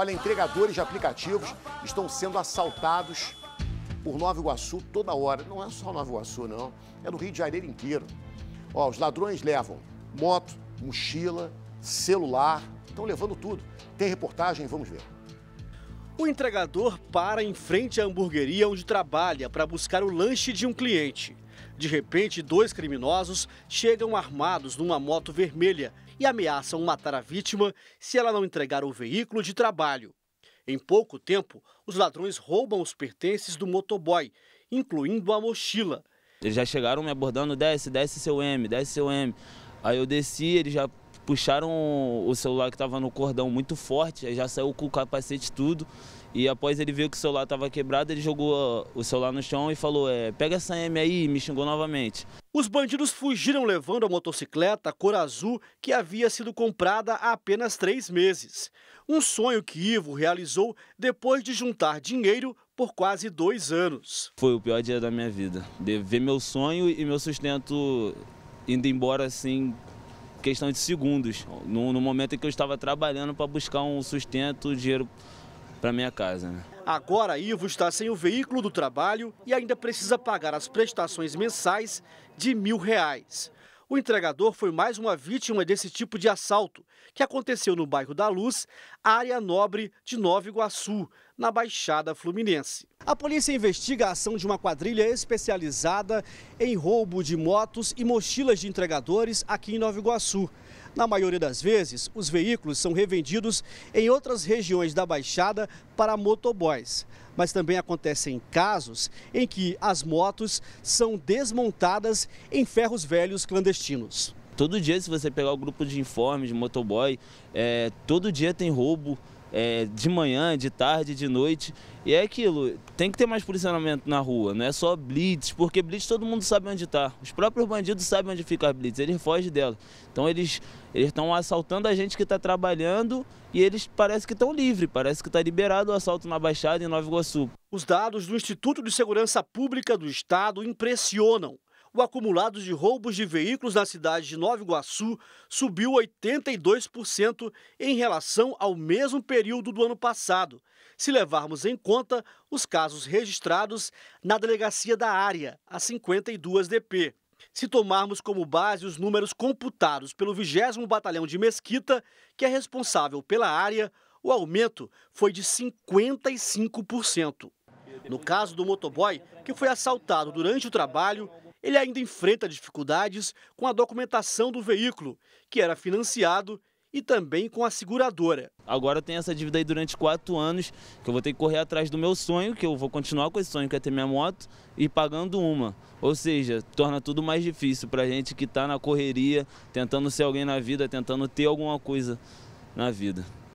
Olha, entregadores de aplicativos estão sendo assaltados por Nova Iguaçu toda hora. Não é só Nova Iguaçu, não. É no Rio de Janeiro inteiro. Ó, os ladrões levam moto, mochila, celular, estão levando tudo. Tem reportagem, vamos ver. O entregador para em frente à hamburgueria onde trabalha para buscar o lanche de um cliente. De repente, dois criminosos chegam armados numa moto vermelha e ameaçam matar a vítima se ela não entregar o veículo de trabalho. Em pouco tempo, os ladrões roubam os pertences do motoboy, incluindo a mochila. Eles já chegaram me abordando, desce, desce seu M, desce seu M. Aí eu desci, eles já puxaram o celular que estava no cordão muito forte, aí já saiu com o capacete tudo. E após ele ver que o celular estava quebrado, ele jogou ah, o celular no chão e falou: é, pega essa M aí e me xingou novamente. Os bandidos fugiram levando a motocicleta cor azul que havia sido comprada há apenas três meses. Um sonho que Ivo realizou depois de juntar dinheiro por quase dois anos. Foi o pior dia da minha vida. De ver meu sonho e meu sustento indo embora assim questão de segundos, no, no momento em que eu estava trabalhando para buscar um sustento, dinheiro para minha casa. Né? Agora, Ivo está sem o veículo do trabalho e ainda precisa pagar as prestações mensais de mil reais. O entregador foi mais uma vítima desse tipo de assalto, que aconteceu no bairro da Luz, área nobre de Nova Iguaçu, na Baixada Fluminense. A polícia investiga a ação de uma quadrilha especializada em roubo de motos e mochilas de entregadores aqui em Nova Iguaçu. Na maioria das vezes, os veículos são revendidos em outras regiões da Baixada para motoboys. Mas também acontecem casos em que as motos são desmontadas em ferros velhos clandestinos. Todo dia, se você pegar o grupo de informes de motoboy, é, todo dia tem roubo, é, de manhã, de tarde, de noite. E é aquilo, tem que ter mais policiamento na rua, não é só blitz, porque blitz todo mundo sabe onde está. Os próprios bandidos sabem onde fica a blitz, eles fogem dela. Então eles estão assaltando a gente que está trabalhando e eles parece que estão livres, parece que está liberado o assalto na Baixada em Nova Iguaçu. Os dados do Instituto de Segurança Pública do Estado impressionam o acumulado de roubos de veículos na cidade de Nova Iguaçu subiu 82% em relação ao mesmo período do ano passado, se levarmos em conta os casos registrados na delegacia da área, a 52 DP. Se tomarmos como base os números computados pelo 20 Batalhão de Mesquita, que é responsável pela área, o aumento foi de 55%. No caso do motoboy, que foi assaltado durante o trabalho, ele ainda enfrenta dificuldades com a documentação do veículo, que era financiado e também com a seguradora. Agora eu tenho essa dívida aí durante quatro anos, que eu vou ter que correr atrás do meu sonho, que eu vou continuar com esse sonho que é ter minha moto, e pagando uma. Ou seja, torna tudo mais difícil para gente que está na correria, tentando ser alguém na vida, tentando ter alguma coisa na vida.